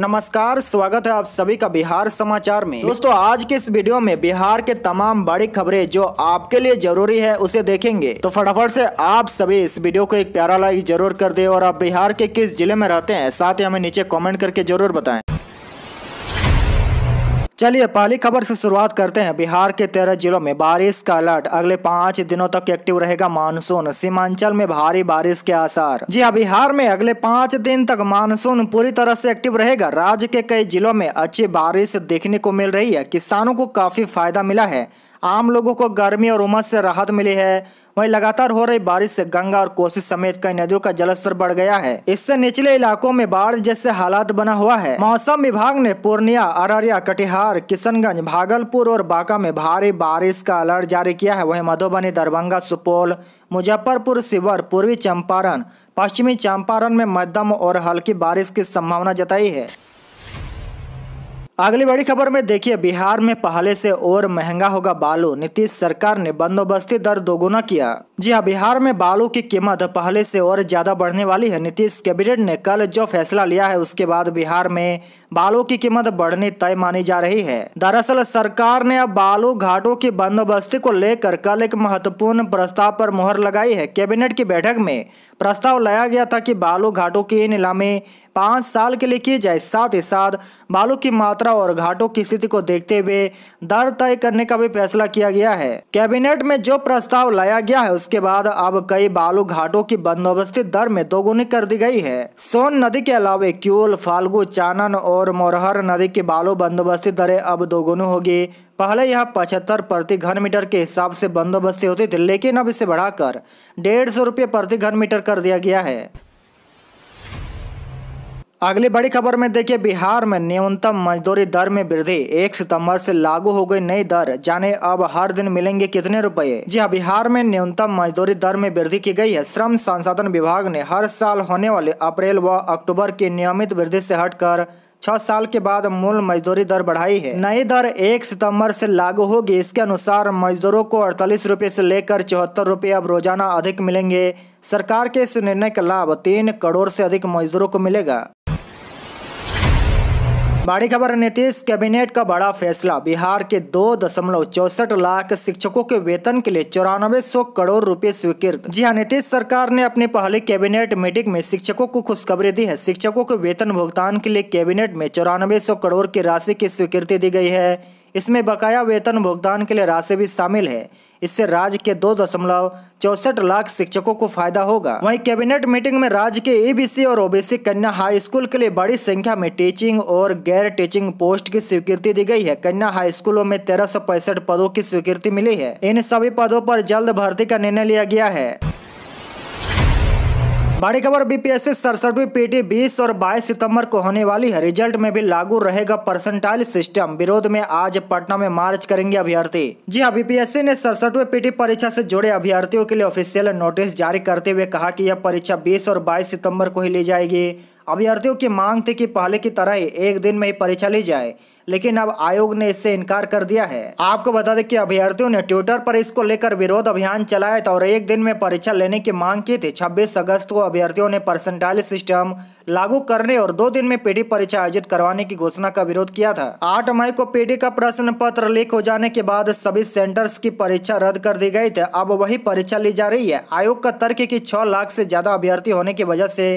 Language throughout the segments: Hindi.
नमस्कार स्वागत है आप सभी का बिहार समाचार में दोस्तों आज के इस वीडियो में बिहार के तमाम बड़ी खबरें जो आपके लिए जरूरी है उसे देखेंगे तो फटाफट से आप सभी इस वीडियो को एक प्यारा लाइक जरूर कर दे और आप बिहार के किस जिले में रहते हैं साथ ही हमें नीचे कॉमेंट करके जरूर बताए चलिए पहली खबर से शुरुआत करते हैं बिहार के तेरह जिलों में बारिश का अलर्ट अगले पाँच दिनों तक एक्टिव रहेगा मानसून सीमांचल में भारी बारिश के आसार जी हाँ बिहार में अगले पाँच दिन तक मानसून पूरी तरह से एक्टिव रहेगा राज्य के कई जिलों में अच्छी बारिश देखने को मिल रही है किसानों को काफी फायदा मिला है आम लोगों को गर्मी और उमस से राहत मिली है वहीं लगातार हो रही बारिश से गंगा और कोसी समेत कई नदियों का जलस्तर बढ़ गया है इससे निचले इलाकों में बाढ़ जैसे हालात बना हुआ है मौसम विभाग ने पूर्णिया अररिया कटिहार किशनगंज भागलपुर और बांका में भारी बारिश का अलर्ट जारी किया है वही मधुबनी दरभंगा सुपौल मुजफ्फरपुर शिवर पूर्वी चंपारण पश्चिमी चंपारण में मध्यम और हल्की बारिश की संभावना जताई है अगली बड़ी खबर में देखिए बिहार में पहले से और महंगा होगा बालू नीतीश सरकार ने बंदोबस्ती दर दोगुना किया जी हाँ बिहार में बालू की कीमत पहले से और ज्यादा बढ़ने वाली है नीतीश कैबिनेट ने कल जो फैसला लिया है उसके बाद बिहार में बालों की कीमत बढ़ने तय मानी जा रही है दरअसल सरकार ने अब बालू घाटों की बंदोबस्ती को लेकर कल एक महत्वपूर्ण प्रस्ताव पर मुहर लगाई है कैबिनेट की बैठक में प्रस्ताव लाया गया था कि बालू घाटों की नीलामी पाँच साल के लिए की जाए साथ ही साथ बालू की मात्रा और घाटों की स्थिति को देखते हुए दर तय करने का भी फैसला किया गया है कैबिनेट में जो प्रस्ताव लाया गया है उसके बाद अब कई बालू घाटों की बंदोबस्ती दर में दोगुनी कर दी गई है सोन नदी के अलावा क्यूल फाल्गु चानन और और मोरहर नदी के बालू बंदोबस्ती दरें अब दोगुनु होगी पहले यह पचहत्तर प्रति घन मीटर के हिसाब से बंदोबस्ती होती थी लेकिन अब इसे बढ़ाकर डेढ़ सौ रुपये प्रति घन मीटर कर दिया गया है अगली बड़ी खबर में देखिए बिहार में न्यूनतम मजदूरी दर में वृद्धि एक सितंबर से लागू हो गई नई दर जाने अब हर दिन मिलेंगे कितने रुपए जी हाँ बिहार में न्यूनतम मजदूरी दर में वृद्धि की गई है श्रम संसाधन विभाग ने हर साल होने वाले अप्रैल व वा अक्टूबर की नियमित वृद्धि से हटकर छह साल के बाद मूल मजदूरी दर बढ़ाई है नई दर एक सितंबर से लागू होगी इसके अनुसार मजदूरों को अड़तालीस रूपए से लेकर चौहत्तर रूपए अब रोजाना अधिक मिलेंगे सरकार के इस निर्णय का लाभ तीन करोड़ से अधिक मजदूरों को मिलेगा बड़ी खबर नीतीश कैबिनेट का बड़ा फैसला बिहार के दो दशमलव चौसठ लाख शिक्षकों के वेतन के लिए चौरानवे सौ करोड़ रुपए स्वीकृत जी हाँ नीतीश सरकार ने अपनी पहली कैबिनेट मीटिंग में शिक्षकों को खुशखबरी दी है शिक्षकों के वेतन भुगतान के लिए कैबिनेट में चौरानबे सौ करोड़ की राशि की स्वीकृति दी गई है इसमें बकाया वेतन भुगतान के लिए राशि भी शामिल है इससे राज्य के दो दशमलव चौसठ लाख शिक्षकों को फायदा होगा वहीं कैबिनेट मीटिंग में राज्य के एबीसी और ओबीसी कन्या हाई स्कूल के लिए बड़ी संख्या में टीचिंग और गैर टीचिंग पोस्ट की स्वीकृति दी गई है कन्या हाई स्कूलों में तेरह पदों की स्वीकृति मिली है इन सभी पदों पर जल्द भर्ती का निर्णय लिया गया है बड़ी खबर बीपीएससी सड़सठवीं पीटी 20 और 22 सितंबर को होने वाली है रिजल्ट में भी लागू रहेगा परसेंटाइल सिस्टम विरोध में आज पटना में मार्च करेंगे अभ्यर्थी जी हाँ बीपीएससी ने सड़सठवीं पीटी परीक्षा से जुड़े अभ्यर्थियों के लिए ऑफिशियल नोटिस जारी करते हुए कहा कि यह परीक्षा बीस और बाईस सितम्बर को ही ली जाएगी अभ्यर्थियों की मांग थी की पहले की तरह ही एक दिन में ही परीक्षा ली जाए लेकिन अब आयोग ने इससे इनकार कर दिया है आपको बता दें कि अभ्यर्थियों ने ट्विटर पर इसको लेकर विरोध अभियान चलाया था और एक दिन में परीक्षा लेने की मांग की थी छब्बीस अगस्त को अभ्यर्थियों ने परसेंटाइल सिस्टम लागू करने और दो दिन में पीढ़ी परीक्षा आयोजित करवाने की घोषणा का विरोध किया था आठ मई को पीढ़ी का प्रश्न पत्र लीक हो जाने के बाद सभी सेंटर्स की परीक्षा रद्द कर दी गई थी अब वही परीक्षा ली जा रही है आयोग का तर्क की छह लाख से ज्यादा अभ्यर्थी होने की वजह से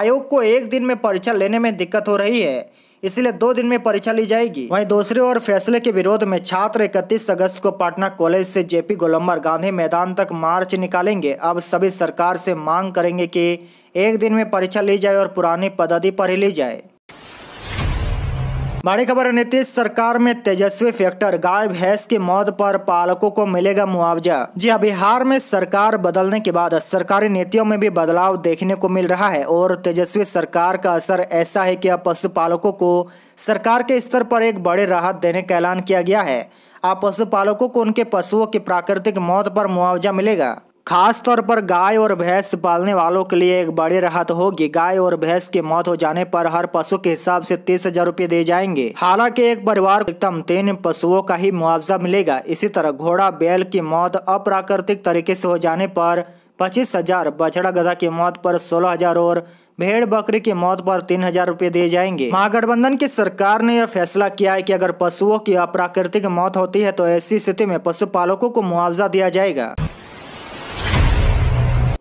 आयोग को एक दिन में परीक्षा लेने में दिक्कत हो रही है इसलिए दो दिन में परीक्षा ली जाएगी वहीं दूसरी ओर फैसले के विरोध में छात्र इकतीस अगस्त को पटना कॉलेज से जेपी गोलम्बर गांधी मैदान तक मार्च निकालेंगे अब सभी सरकार से मांग करेंगे कि एक दिन में परीक्षा ली जाए और पुरानी पद्धति पर ही ली जाए बड़ी खबर नीतीश सरकार में तेजस्वी फैक्टर गाय भैंस की मौत पर पालकों को मिलेगा मुआवजा जी हाँ बिहार में सरकार बदलने के बाद सरकारी नीतियों में भी बदलाव देखने को मिल रहा है और तेजस्वी सरकार का असर ऐसा है कि अब पशुपालकों को सरकार के स्तर पर एक बड़े राहत देने का ऐलान किया गया है अब पशुपालकों को उनके पशुओं की प्राकृतिक मौत पर मुआवजा मिलेगा खास तौर पर गाय और भैंस पालने वालों के लिए एक बड़ी राहत होगी गाय और भैंस की मौत हो जाने पर हर पशु के हिसाब से तीस हजार रूपए दिए जाएंगे हालांकि एक परिवार को अधिकतम तीन पशुओं का ही मुआवजा मिलेगा इसी तरह घोड़ा बैल की मौत अप्राकृतिक तरीके से हो जाने पर पच्चीस हजार बछड़ा गधा की मौत पर सोलह हजार और भेड़ बकरी की मौत पर तीन हजार रूपए दिए जाएंगे महागठबंधन की सरकार ने यह फैसला किया है कि अगर पशुओं की अप्राकृतिक मौत होती है तो ऐसी स्थिति में पशुपालकों को मुआवजा दिया जाएगा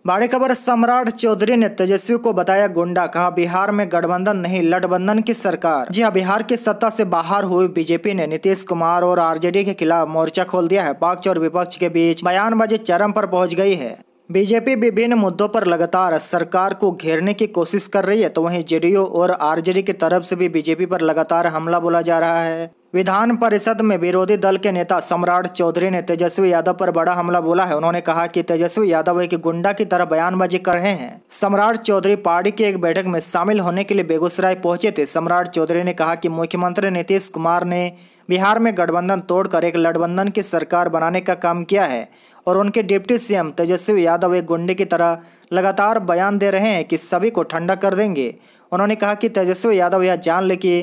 बड़ी खबर सम्राट चौधरी ने तेजस्वी को बताया गुंडा कहा बिहार में गठबंधन नहीं लठबंधन की सरकार जी हाँ बिहार की सत्ता से बाहर हुई बीजेपी ने नीतीश कुमार और आरजेडी के खिलाफ मोर्चा खोल दिया है पक्ष और विपक्ष के बीच बयानबाजी चरम पर पहुंच गई है बीजेपी विभिन्न मुद्दों पर लगातार सरकार को घेरने की कोशिश कर रही है तो वहीं जेडीयू और आरजेडी की तरफ से भी बीजेपी पर लगातार हमला बोला जा रहा है विधान परिषद में विरोधी दल के नेता सम्राट चौधरी ने तेजस्वी यादव पर बड़ा हमला बोला है उन्होंने कहा कि तेजस्वी यादव एक गुंडा की तरह बयानबाजी कर रहे हैं सम्राट चौधरी पार्टी की एक बैठक में शामिल होने के लिए बेगूसराय पहुंचे थे सम्राट चौधरी ने कहा कि मुख्यमंत्री नीतीश कुमार ने बिहार में गठबंधन तोड़कर एक गठबंधन की सरकार बनाने का काम किया है और उनके डिप्टी सीएम तेजस्वी यादव एक गुंडे की तरह लगातार बयान दे रहे हैं कि सभी को ठंडा कर देंगे उन्होंने कहा कि तेजस्वी यादव यह जान ले कि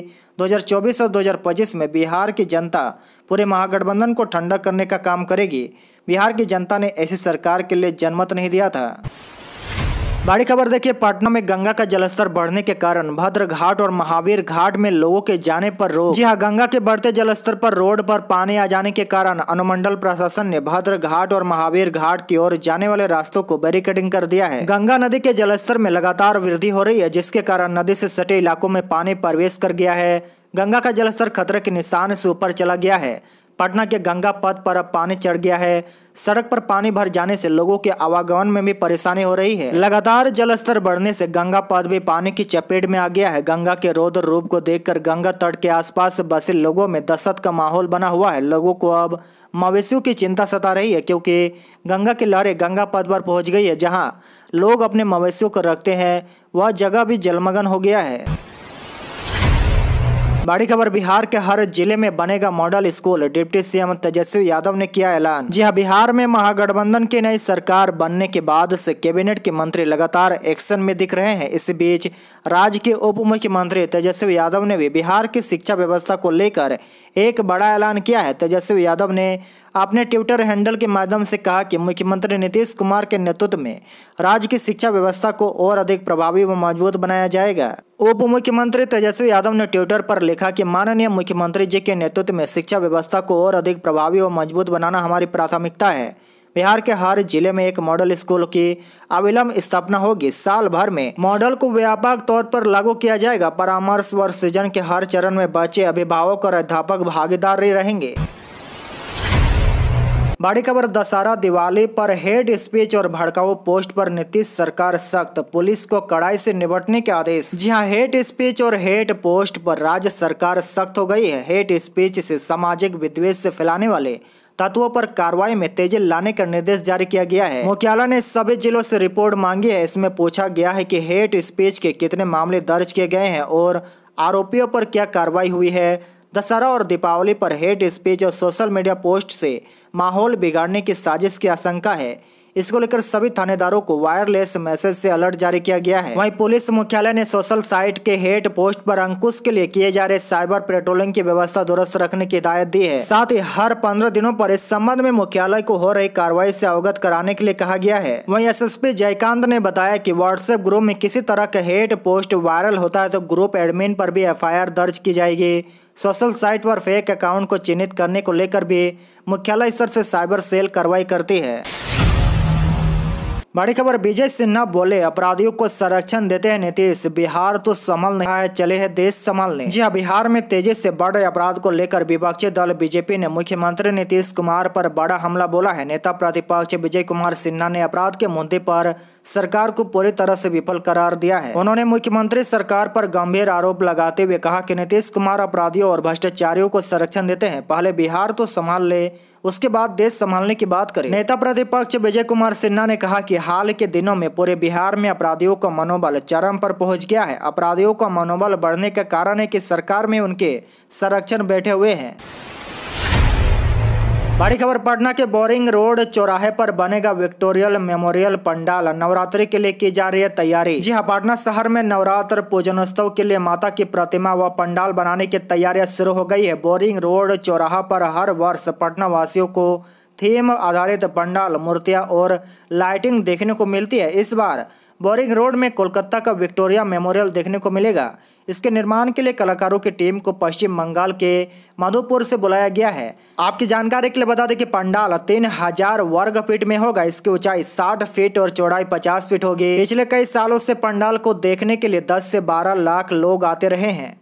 2024 और 2025 में बिहार की जनता पूरे महागठबंधन को ठंडा करने का काम करेगी बिहार की जनता ने ऐसी सरकार के लिए जनमत नहीं दिया था बड़ी खबर देखिए पटना में गंगा का जलस्तर बढ़ने के कारण भद्र घाट और महावीर घाट में लोगों के जाने पर रोक जी हाँ गंगा के बढ़ते जलस्तर पर रोड पर पानी आ जाने के कारण अनुमंडल प्रशासन ने भद्र घाट और महावीर घाट की ओर जाने वाले रास्तों को बैरिकेडिंग कर दिया है गंगा नदी के जलस्तर में लगातार वृद्धि हो रही है जिसके कारण नदी से सटे इलाकों में पानी प्रवेश कर गया है गंगा का जलस्तर खतरे के निशान से ऊपर चला गया है पटना के गंगा पथ पर अब पानी चढ़ गया है सड़क पर पानी भर जाने से लोगों के आवागमन में भी परेशानी हो रही है लगातार जलस्तर बढ़ने से गंगा पद भी पानी की चपेट में आ गया है गंगा के रोद रूप को देखकर गंगा तट के आसपास बसे लोगों में दशत का माहौल बना हुआ है लोगों को अब मवेशियों की चिंता सता रही है क्योंकि गंगा की लहरें गंगा पद पर पहुंच गई है जहाँ लोग अपने मवेशियों को रखते हैं वह जगह भी जलमग्न हो गया है बड़ी खबर बिहार के हर जिले में बनेगा model school deputy CM Tejashwi Yadav ने किया ऐलान जी हाँ बिहार में महागठबंधन की नई सरकार बनने के बाद से कैबिनेट के मंत्री लगातार एक्शन में दिख रहे हैं इस बीच राज्य के उप मुख्यमंत्री तेजस्वी यादव ने भी बिहार की शिक्षा व्यवस्था को लेकर एक बड़ा ऐलान किया है तेजस्वी यादव ने अपने ट्विटर हैंडल के माध्यम से कहा कि मुख्यमंत्री नीतीश कुमार के नेतृत्व में राज्य की शिक्षा व्यवस्था को और अधिक प्रभावी व मजबूत बनाया जाएगा उप मुख्यमंत्री तेजस्वी यादव ने ट्विटर पर लिखा कि माननीय मुख्यमंत्री जी के नेतृत्व में शिक्षा व्यवस्था को और अधिक प्रभावी व मजबूत बनाना हमारी प्राथमिकता है बिहार के हर जिले में एक मॉडल स्कूल की अविलंब स्थापना होगी साल भर में मॉडल को व्यापक तौर पर लागू किया जाएगा परामर्श व सृजन के हर चरण में बच्चे अभिभावक और अध्यापक भागीदार रहेंगे बड़ी खबर दशहरा दिवाली पर हेड स्पीच और भड़काऊ पोस्ट पर नीतीश सरकार सख्त पुलिस को कड़ाई से निपटने के आदेश जी हाँ हेट स्पीच और हेट पोस्ट पर राज्य सरकार सख्त हो गई है हेट स्पीच से सामाजिक विद्वेष से फैलाने वाले तत्वों पर कार्रवाई में तेजी लाने का निर्देश जारी किया गया है मुख्यालय ने सभी जिलों से रिपोर्ट मांगी है इसमें पूछा गया है कि हेट स्पीच के कितने मामले दर्ज किए गए हैं और आरोपियों पर क्या कार्रवाई हुई है दशहरा और दीपावली पर हेट स्पीच और सोशल मीडिया पोस्ट से माहौल बिगाड़ने की साजिश की आशंका है इसको लेकर सभी थानेदारों को वायरलेस मैसेज से अलर्ट जारी किया गया है वहीं पुलिस मुख्यालय ने सोशल साइट के हेट पोस्ट पर अंकुश के लिए किए जा रहे साइबर पेट्रोलिंग की व्यवस्था दुरुस्त रखने की हिदायत दी है साथ ही हर पंद्रह दिनों पर इस संबंध में मुख्यालय को हो रही कार्रवाई से अवगत कराने के लिए कहा गया है वही एस जयकांत ने बताया की व्हाट्सएप ग्रुप में किसी तरह का हेट पोस्ट वायरल होता है तो ग्रुप एडमिन पर भी एफ दर्ज की जाएगी सोशल साइट पर फेक अकाउंट को चिन्हित करने को लेकर भी मुख्यालय स्तर से साइबर सेल कार्रवाई करती है बड़ी खबर विजय सिन्हा बोले अपराधियों को संरक्षण देते हैं नीतीश बिहार तो संभल नहीं है चले है देश संभालने जी हाँ, बिहार में तेजी से बढ़ रहे अपराध को लेकर विपक्षी दल बीजेपी ने मुख्यमंत्री नीतीश कुमार पर बड़ा हमला बोला है नेता प्रतिपक्ष विजय कुमार सिन्हा ने अपराध के मुद्दे पर सरकार को पूरी तरह से विफल करार दिया है उन्होंने मुख्यमंत्री सरकार पर गंभीर आरोप लगाते हुए कहा कि नीतीश कुमार अपराधियों और भ्रष्टाचारियों को संरक्षण देते हैं पहले बिहार तो संभाल ले उसके बाद देश संभालने की बात करें नेता प्रतिपक्ष विजय कुमार सिन्हा ने कहा कि हाल के दिनों में पूरे बिहार में अपराधियों का मनोबल चरम पर पहुंच गया है अपराधियों का मनोबल बढ़ने का कारण है कि सरकार में उनके संरक्षण बैठे हुए हैं बड़ी खबर पटना के बोरिंग रोड चौराहे पर बनेगा विक्टोरियल मेमोरियल पंडाल नवरात्रि के लिए की जा रही है तैयारी जी हाँ पटना शहर में नवरात्र पूजनोत्सव के लिए माता की प्रतिमा व पंडाल बनाने की तैयारियां शुरू हो गई है बोरिंग रोड चौराहा पर हर वर्ष पटना वासियों को थीम आधारित पंडाल मूर्तियां और लाइटिंग देखने को मिलती है इस बार बोरिंग रोड में कोलकाता का विक्टोरिया मेमोरियल देखने को मिलेगा इसके निर्माण के लिए कलाकारों की टीम को पश्चिम बंगाल के माधोपुर से बुलाया गया है आपकी जानकारी के लिए बता दें कि पंडाल तीन हजार वर्ग फीट में होगा इसकी ऊंचाई 60 फीट और चौड़ाई 50 फीट होगी पिछले कई सालों से पंडाल को देखने के लिए 10 से 12 लाख लोग आते रहे हैं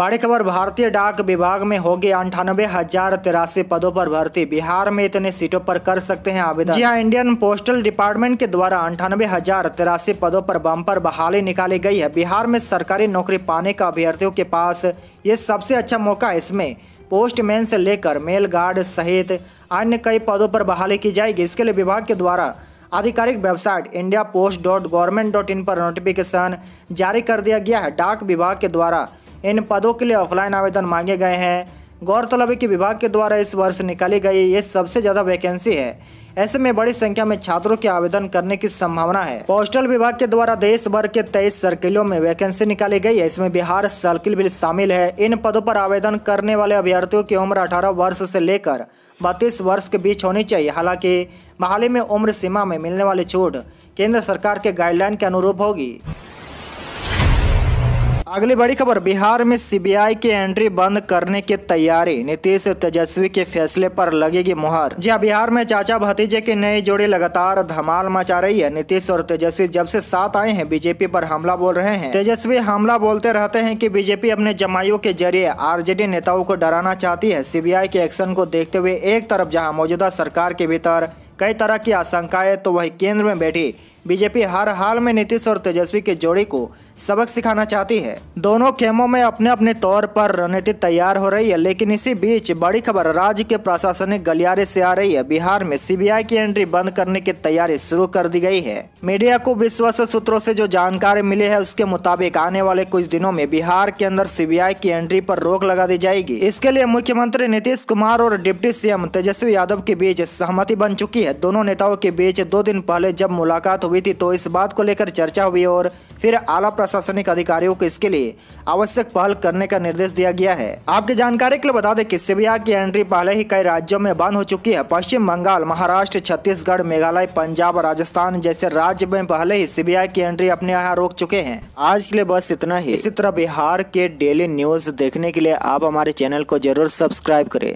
बड़ी खबर भारतीय डाक विभाग में होगी अंठानबे हजार तिरासी पदों पर भर्ती बिहार में इतने सीटों पर कर सकते हैं आवेदन जी हाँ इंडियन पोस्टल डिपार्टमेंट के द्वारा अंठानबे हजार तिरासी पदों पर बम्पर बहाली निकाली गई है बिहार में सरकारी नौकरी पाने का अभ्यर्थियों के पास ये सबसे अच्छा मौका है इसमें पोस्टमैन से लेकर मेल गार्ड सहित अन्य कई पदों पर बहाली की जाएगी इसके लिए विभाग के द्वारा आधिकारिक website India post dot government dot in पर नोटिफिकेशन जारी कर दिया गया है डाक विभाग के द्वारा इन पदों के लिए ऑफलाइन आवेदन मांगे गए हैं गौरतलब है कि विभाग के द्वारा इस वर्ष निकाली गई ये सबसे ज़्यादा वैकेंसी है ऐसे में बड़ी संख्या में छात्रों के आवेदन करने की संभावना है पोस्टल विभाग के द्वारा देश भर के तेईस सर्किलों में वैकेंसी निकाली गई है इसमें बिहार सर्किल भी शामिल है इन पदों पर आवेदन करने वाले अभ्यर्थियों की उम्र अठारह वर्ष से लेकर बत्तीस वर्ष के बीच होनी चाहिए हालांकि बहाली में उम्र सीमा में मिलने वाली छूट केंद्र सरकार के गाइडलाइन के अनुरूप होगी अगली बड़ी खबर बिहार में सीबीआई की एंट्री बंद करने की तैयारी नीतीश तेजस्वी के फैसले पर लगेगी मुहर जी हाँ, बिहार में चाचा भतीजे की नई जोड़ी लगातार धमाल मचा रही है नीतीश और तेजस्वी जब से साथ आए हैं बीजेपी पर हमला बोल रहे हैं तेजस्वी हमला बोलते रहते हैं कि बीजेपी अपने जमाइयों के जरिए आरजेडी नेताओं को डराना चाहती है सी के एक्शन को देखते हुए एक तरफ जहाँ मौजूदा सरकार के भीतर कई तरह की आशंकाएं तो वही केंद्र में बैठी बीजेपी हर हाल में नीतीश और तेजस्वी के जोड़ी को सबक सिखाना चाहती है दोनों खेमों में अपने अपने तौर पर रणनीति तैयार हो रही है लेकिन इसी बीच बड़ी खबर राज्य के प्रशासनिक गलियारे से आ रही है बिहार में सीबीआई की एंट्री बंद करने की तैयारी शुरू कर दी गई है मीडिया को विश्वस्त सूत्रों से जो जानकारी मिली है उसके मुताबिक आने वाले कुछ दिनों में बिहार के अंदर सी की एंट्री आरोप रोक लगा दी जाएगी इसके लिए मुख्यमंत्री नीतीश कुमार और डिप्टी सीएम तेजस्वी यादव के बीच सहमति बन चुकी है दोनों नेताओं के बीच दो दिन पहले जब मुलाकात हुई थी तो इस बात को लेकर चर्चा हुई और फिर आला प्रशासनिक अधिकारियों को इसके लिए आवश्यक पहल करने का निर्देश दिया गया है आपकी जानकारी के लिए बता दें कि सीबीआई की एंट्री पहले ही कई राज्यों में बंद हो चुकी है पश्चिम बंगाल महाराष्ट्र छत्तीसगढ़ मेघालय पंजाब राजस्थान जैसे राज्य में पहले ही सीबीआई की एंट्री अपने यहाँ रोक चुके हैं आज के लिए बस इतना ही इसी तरह बिहार के डेली न्यूज देखने के लिए आप हमारे चैनल को जरूर सब्सक्राइब करें